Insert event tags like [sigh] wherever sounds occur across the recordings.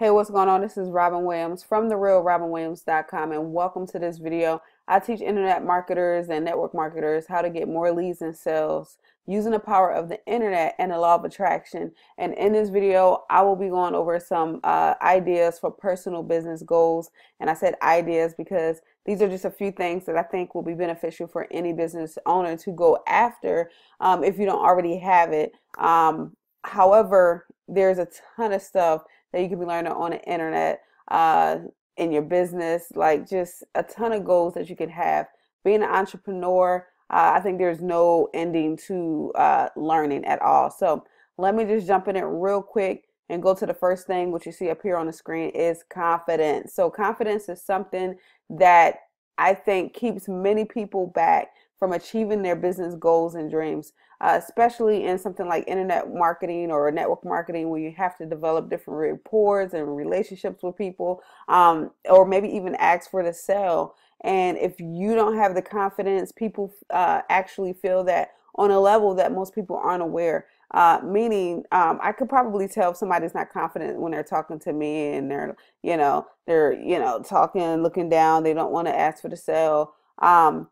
Hey, what's going on? This is Robin Williams from therealrobinwilliams.com and welcome to this video. I teach internet marketers and network marketers how to get more leads and sales using the power of the internet and the law of attraction. And in this video, I will be going over some uh, ideas for personal business goals. And I said ideas because these are just a few things that I think will be beneficial for any business owner to go after um, if you don't already have it. Um, however, there's a ton of stuff that you can be learning on the internet, uh, in your business, like just a ton of goals that you can have. Being an entrepreneur, uh, I think there's no ending to uh, learning at all. So let me just jump in it real quick and go to the first thing, which you see up here on the screen is confidence. So confidence is something that I think keeps many people back from achieving their business goals and dreams, uh, especially in something like internet marketing or network marketing where you have to develop different reports and relationships with people, um, or maybe even ask for the sale. And if you don't have the confidence, people uh, actually feel that on a level that most people aren't aware. Uh, meaning, um, I could probably tell if somebody's not confident when they're talking to me and they're, you know, they're, you know, talking, looking down. They don't want to ask for the sale. Um,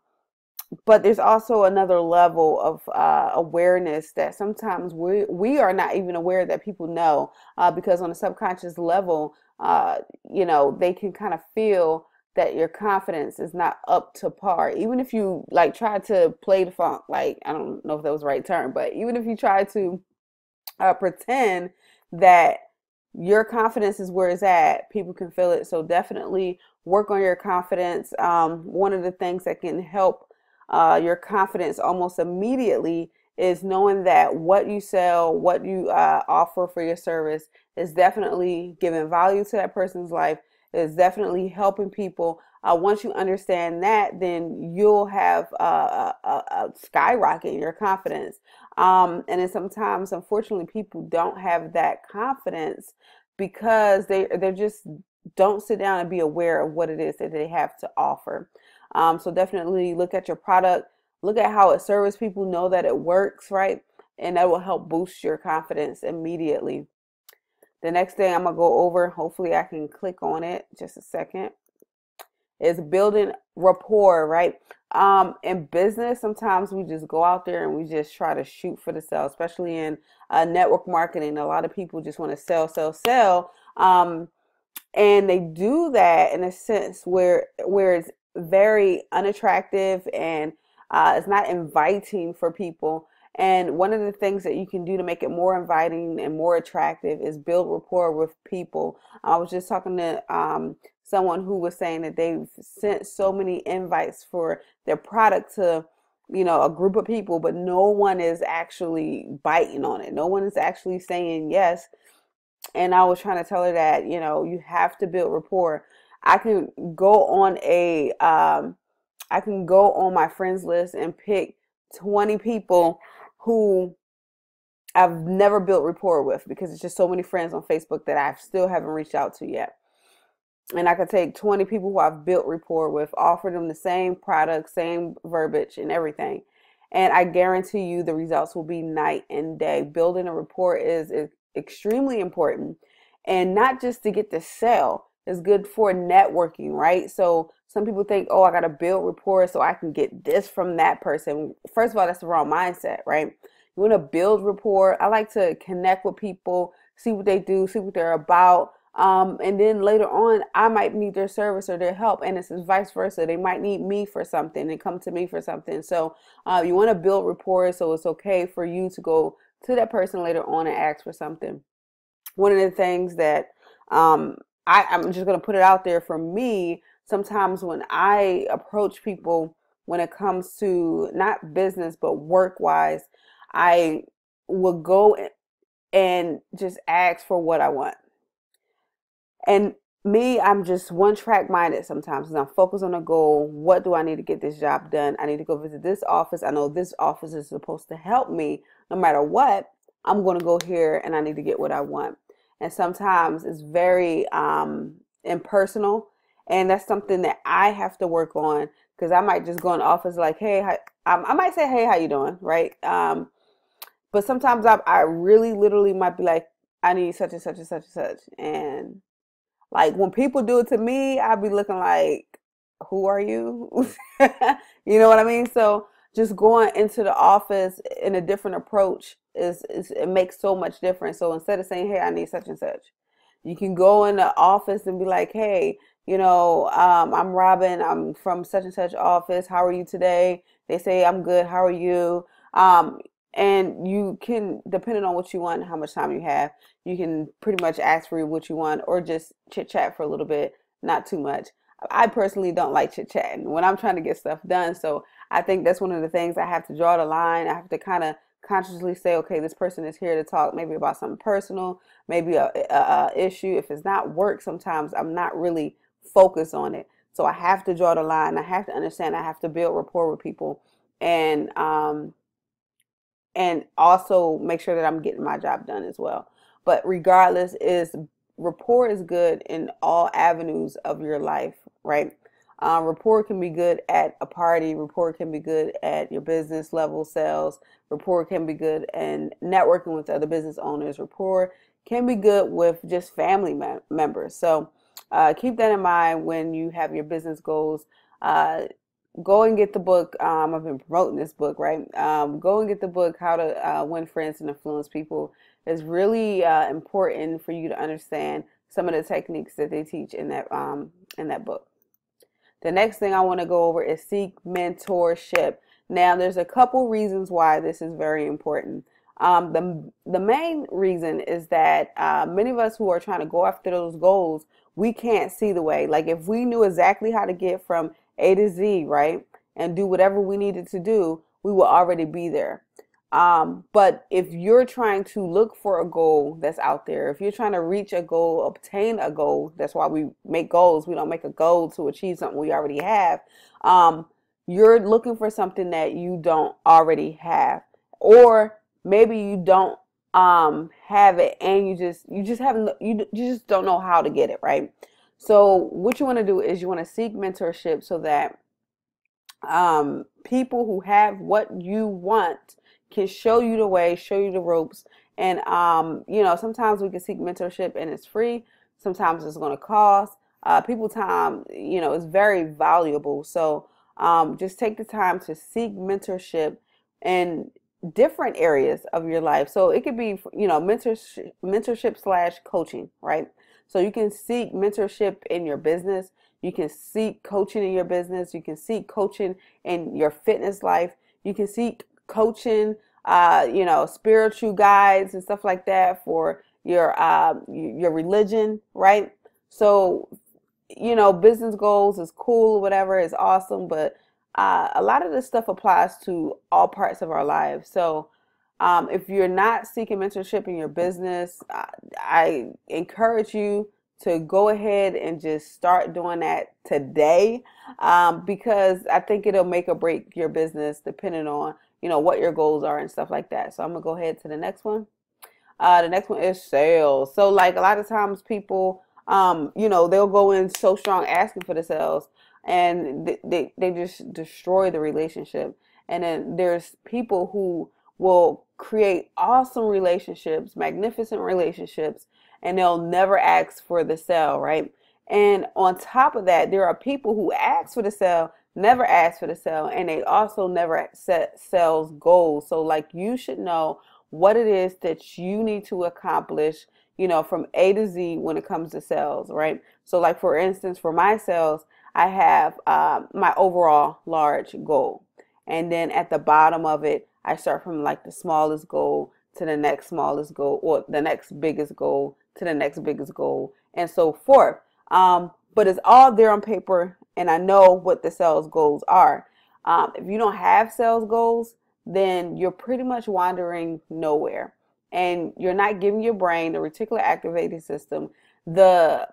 but there's also another level of uh, awareness that sometimes we we are not even aware that people know uh, because on a subconscious level, uh, you know, they can kind of feel that your confidence is not up to par. Even if you like try to play the funk, like I don't know if that was the right term, but even if you try to uh, pretend that your confidence is where it's at, people can feel it. So definitely work on your confidence. Um, one of the things that can help uh, your confidence almost immediately is knowing that what you sell, what you uh, offer for your service is definitely giving value to that person's life, is definitely helping people. Uh, once you understand that, then you'll have uh, a, a, skyrocket in your confidence. Um, and then sometimes, unfortunately, people don't have that confidence because they they just don't sit down and be aware of what it is that they have to offer. Um, so definitely look at your product, look at how it serves people, know that it works, right? And that will help boost your confidence immediately. The next thing I'm gonna go over, hopefully I can click on it just a second, is building rapport, right? Um, in business, sometimes we just go out there and we just try to shoot for the sale, especially in uh, network marketing. A lot of people just want to sell, sell, sell. Um, and they do that in a sense where where it's very unattractive and uh, it's not inviting for people. And one of the things that you can do to make it more inviting and more attractive is build rapport with people. I was just talking to um, someone who was saying that they've sent so many invites for their product to you know a group of people but no one is actually biting on it no one is actually saying yes and i was trying to tell her that you know you have to build rapport I can go on a um, I can go on my friends list and pick 20 people who I've never built rapport with because it's just so many friends on Facebook that I still haven't reached out to yet. And I could take 20 people who I've built rapport with, offer them the same product, same verbiage, and everything. And I guarantee you the results will be night and day. Building a rapport is, is extremely important. And not just to get the sale, is good for networking, right? So some people think, oh, I got to build rapport so I can get this from that person. First of all, that's the wrong mindset, right? You want to build rapport. I like to connect with people, see what they do, see what they're about. Um, and then later on, I might need their service or their help, and it's vice versa. They might need me for something and come to me for something. So uh, you want to build rapport, so it's okay for you to go to that person later on and ask for something. One of the things that um, I, I'm just going to put it out there for me. Sometimes when I approach people when it comes to not business, but work wise, I will go and just ask for what I want. And me, I'm just one track minded sometimes. I'm focused on a goal. What do I need to get this job done? I need to go visit this office. I know this office is supposed to help me no matter what. I'm going to go here and I need to get what I want and sometimes it's very um, impersonal. And that's something that I have to work on because I might just go in the office like, hey, um, I might say, hey, how you doing, right? Um, but sometimes I, I really literally might be like, I need such and such and such and such. And like when people do it to me, I'd be looking like, who are you? [laughs] you know what I mean? So just going into the office in a different approach is, is, it makes so much difference. So instead of saying, "Hey, I need such and such," you can go in the office and be like, "Hey, you know, um, I'm Robin. I'm from such and such office. How are you today?" They say, "I'm good. How are you?" Um, and you can, depending on what you want, how much time you have, you can pretty much ask for what you want or just chit chat for a little bit, not too much. I personally don't like chit chatting when I'm trying to get stuff done. So I think that's one of the things I have to draw the line. I have to kind of consciously say, okay, this person is here to talk maybe about something personal, maybe a, a, a, issue. If it's not work, sometimes I'm not really focused on it. So I have to draw the line. I have to understand. I have to build rapport with people, and um, and also make sure that I'm getting my job done as well. But regardless, is rapport is good in all avenues of your life, right? Um, report can be good at a party. Report can be good at your business level sales. Report can be good and networking with other business owners. Report can be good with just family members. So uh, keep that in mind when you have your business goals. Uh, go and get the book. Um, I've been promoting this book, right? Um, go and get the book, How to uh, Win Friends and Influence People. It's really uh, important for you to understand some of the techniques that they teach in that um, in that book. The next thing I want to go over is seek mentorship. Now, there's a couple reasons why this is very important. Um, the, the main reason is that uh, many of us who are trying to go after those goals, we can't see the way. Like, if we knew exactly how to get from A to Z, right, and do whatever we needed to do, we would already be there. Um, but if you're trying to look for a goal that's out there, if you're trying to reach a goal, obtain a goal, that's why we make goals. We don't make a goal to achieve something we already have. Um, you're looking for something that you don't already have, or maybe you don't um, have it and you just you just haven't you, you just don't know how to get it right. So what you want to do is you want to seek mentorship so that um, people who have what you want can show you the way, show you the ropes. And, um, you know, sometimes we can seek mentorship and it's free. Sometimes it's going to cost. Uh, people time, you know, is very valuable. So um, just take the time to seek mentorship in different areas of your life. So it could be, you know, mentorship, mentorship slash coaching, right? So you can seek mentorship in your business. You can seek coaching in your business. You can seek coaching in your fitness life. You can seek coaching, uh, you know, spiritual guides and stuff like that for your uh, your religion, right? So, you know, business goals is cool, whatever, is awesome, but uh, a lot of this stuff applies to all parts of our lives. So, um, if you're not seeking mentorship in your business, I, uh, I encourage you to go ahead and just start doing that today um, because I think it'll make or break your business depending on you know what your goals are and stuff like that. So I'm gonna go ahead to the next one. Uh, the next one is sales. So like a lot of times people, um, you know, they'll go in so strong asking for the sales, and they, they they just destroy the relationship. And then there's people who will create awesome relationships, magnificent relationships, and they'll never ask for the sale, right? And on top of that, there are people who ask for the sale, never ask for the sale, and they also never set sales goals. So, like, you should know what it is that you need to accomplish, you know, from A to Z when it comes to sales, right? So, like, for instance, for my sales, I have uh, my overall large goal. And then at the bottom of it, I start from like the smallest goal to the next smallest goal or the next biggest goal to the next biggest goal and so forth. Um, but it's all there on paper, and I know what the sales goals are. Um, if you don't have sales goals, then you're pretty much wandering nowhere, and you're not giving your brain the reticular activating system the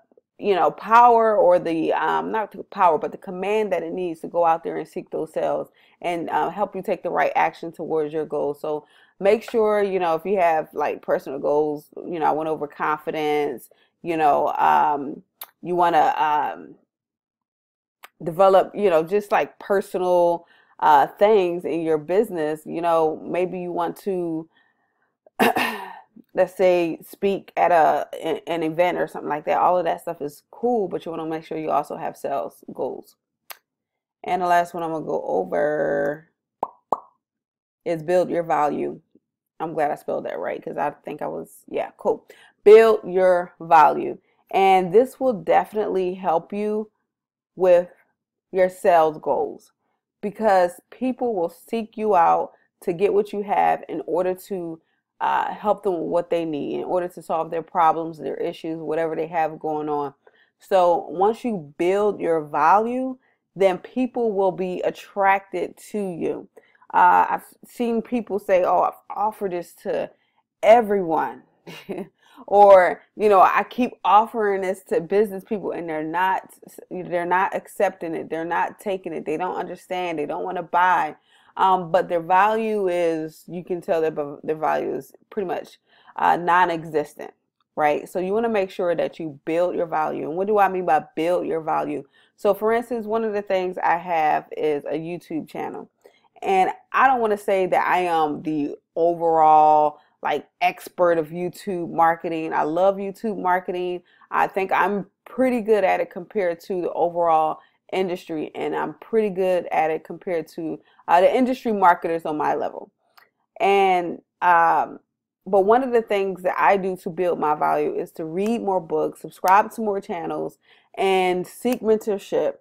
you know, power or the um, not the power, but the command that it needs to go out there and seek those sales and uh, help you take the right action towards your goals. So make sure you know if you have like personal goals. You know, I went over confidence. You know, um, you want to um, develop. You know, just like personal uh, things in your business. You know, maybe you want to. [clears throat] let's say speak at a an event or something like that all of that stuff is cool but you want to make sure you also have sales goals and the last one i'm gonna go over is build your value i'm glad i spelled that right because i think i was yeah cool build your value and this will definitely help you with your sales goals because people will seek you out to get what you have in order to uh, help them with what they need in order to solve their problems, their issues, whatever they have going on. So once you build your value, then people will be attracted to you. Uh, I've seen people say, "Oh, I've offered this to everyone," [laughs] or you know, I keep offering this to business people, and they're not they're not accepting it. They're not taking it. They don't understand. They don't want to buy. Um, but their value is, you can tell their their value is pretty much uh, non existent, right? So you want to make sure that you build your value. And what do I mean by build your value? So, for instance, one of the things I have is a YouTube channel. And I don't want to say that I am the overall like expert of YouTube marketing. I love YouTube marketing. I think I'm pretty good at it compared to the overall industry, and I'm pretty good at it compared to uh, the industry marketers on my level. And um, but one of the things that I do to build my value is to read more books, subscribe to more channels, and seek mentorship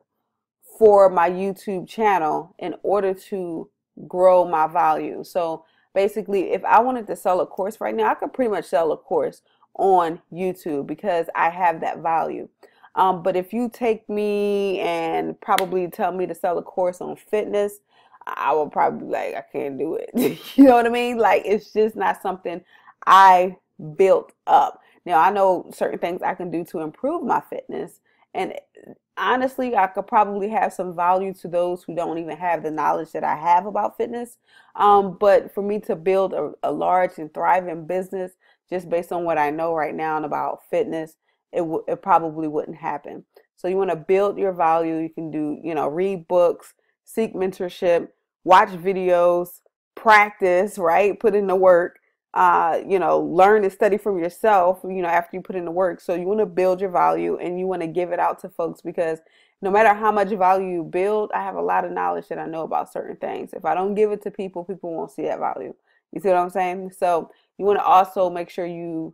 for my YouTube channel in order to grow my value. So basically, if I wanted to sell a course right now, I could pretty much sell a course on YouTube because I have that value. Um, but if you take me and probably tell me to sell a course on fitness, I will probably like, I can't do it. [laughs] you know what I mean? Like, it's just not something I built up. Now, I know certain things I can do to improve my fitness. And eh, honestly, I could probably have some value to those who don't even have the knowledge that I have about fitness. Um, but for me to build a, a large and thriving business just based on what I know right now and about fitness, it, w- it probably wouldn't happen. So you want to build your value. You can do, you know, read books, seek mentorship, watch videos, practice, right? Put in the work. Uh, you know, learn and study from yourself, you know, after you put in the work. So you want to build your value and you want to give it out to folks because no matter how much value you build, I have a lot of knowledge that I know about certain things. If I don't give it to people, people won't see that value. You see what I'm saying? So you want to also make sure you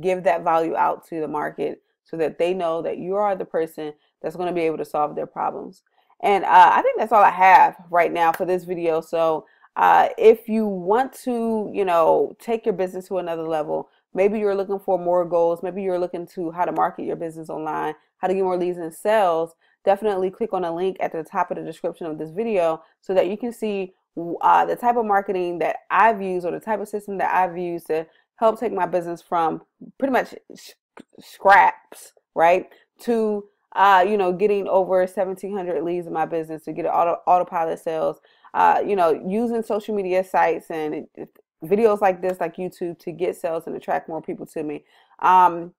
give that value out to the market so that they know that you are the person that's going to be able to solve their problems. And uh, I think that's all I have right now for this video. So uh, if you want to, you know, take your business to another level, maybe you're looking for more goals, maybe you're looking to how to market your business online, how to get more leads and sales, definitely click on a link at the top of the description of this video so that you can see uh, the type of marketing that I've used or the type of system that I've used to help take my business from pretty much scraps, right, to uh, you know, getting over 1,700 leads in my business to get auto autopilot sales. Uh, you know, using social media sites and uh, videos like this, like YouTube, to get sales and attract more people to me. Um,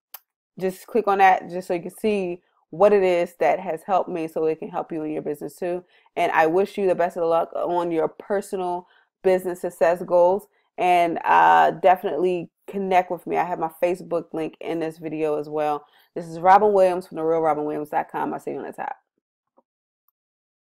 just click on that just so you can see what it is that has helped me so it can help you in your business too. And I wish you the best of luck on your personal business success goals and uh, definitely connect with me. I have my Facebook link in this video as well. This is Robin Williams from the realrobinwilliams.com. I'll see you on the top.